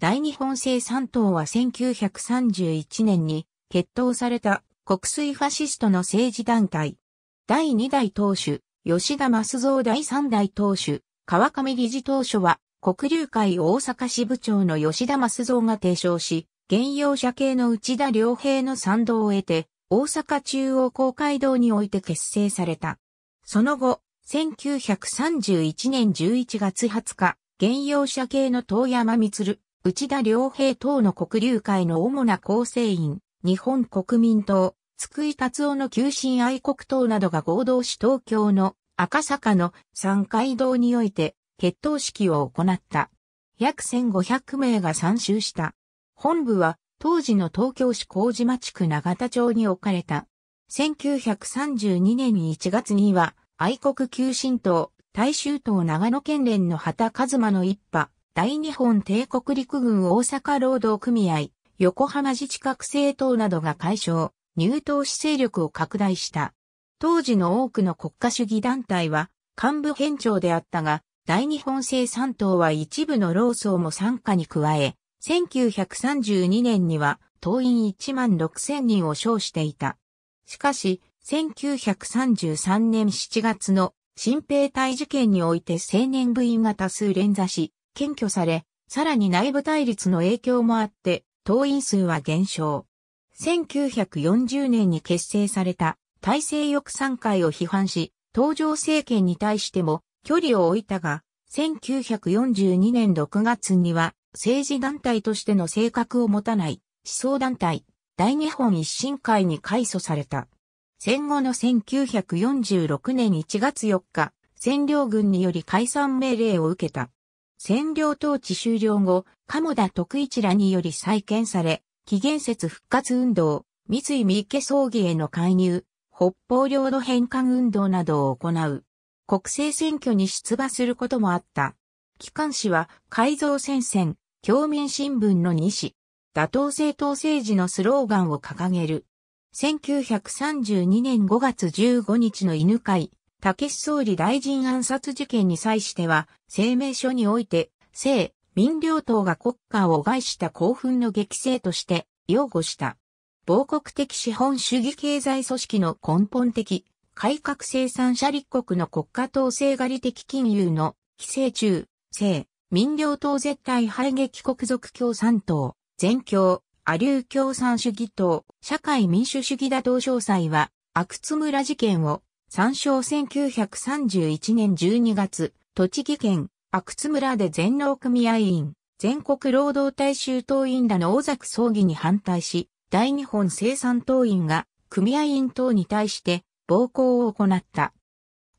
大日本製3党は1931年に決闘された国粋ファシストの政治団体。第2代党首、吉田正造第3代党首、川上理事当初は国流会大阪支部長の吉田正造が提唱し、現用者系の内田良平の賛同を得て、大阪中央公会堂において結成された。その後、1931年11月20日、現用者系の遠山光内田良平等の国流会の主な構成員、日本国民党、津久井達夫の旧新愛国党などが合同し東京の赤坂の三階堂において決闘式を行った。約1500名が参集した。本部は当時の東京市麹島地区長田町に置かれた。1932年1月には愛国旧新党、大衆党長野県連の畑和馬の一派、大日本帝国陸軍大阪労働組合、横浜自治覚政党などが解消、入党し勢力を拡大した。当時の多くの国家主義団体は幹部編長であったが、大日本生産党は一部の労組も参加に加え、1932年には党員1万6千人を称していた。しかし、1933年7月の新兵隊事件において青年部員が多数連座し、検挙され、さらに内部対立の影響もあって、党員数は減少。1940年に結成された体制翼賛会を批判し、東条政権に対しても距離を置いたが、1942年6月には政治団体としての性格を持たない思想団体、大日本一新会に改組された。戦後の1946年1月4日、占領軍により解散命令を受けた。占領統治終了後、鴨田徳一らにより再建され、紀元節復活運動、三井三池葬儀への介入、北方領土返還運動などを行う。国政選挙に出馬することもあった。機関紙は改造戦線、共民新聞の2紙、打倒政党政治のスローガンを掲げる。1932年5月15日の犬会、武総理大臣暗殺事件に際しては、声明書において、政、民両党が国家を害した興奮の激政として、擁護した。亡国的資本主義経済組織の根本的、改革生産者立国の国家統制狩り的金融の、規制中、政、民両党絶対排撃国賊共産党、全共、アリュー共産主義党、社会民主主義打倒詳細は、阿久津村事件を参照1931年12月、栃木県阿久津村で全農組合員、全国労働大衆党員らの大崎葬儀に反対し、大日本生産党員が組合員等に対して暴行を行った。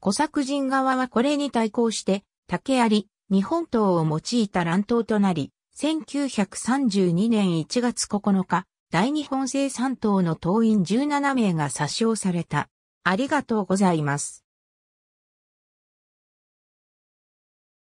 小作人側はこれに対抗して、竹あり、日本刀を用いた乱闘となり、1932年1月9日、大日本生産党の党員17名が殺傷された。ありがとうございます。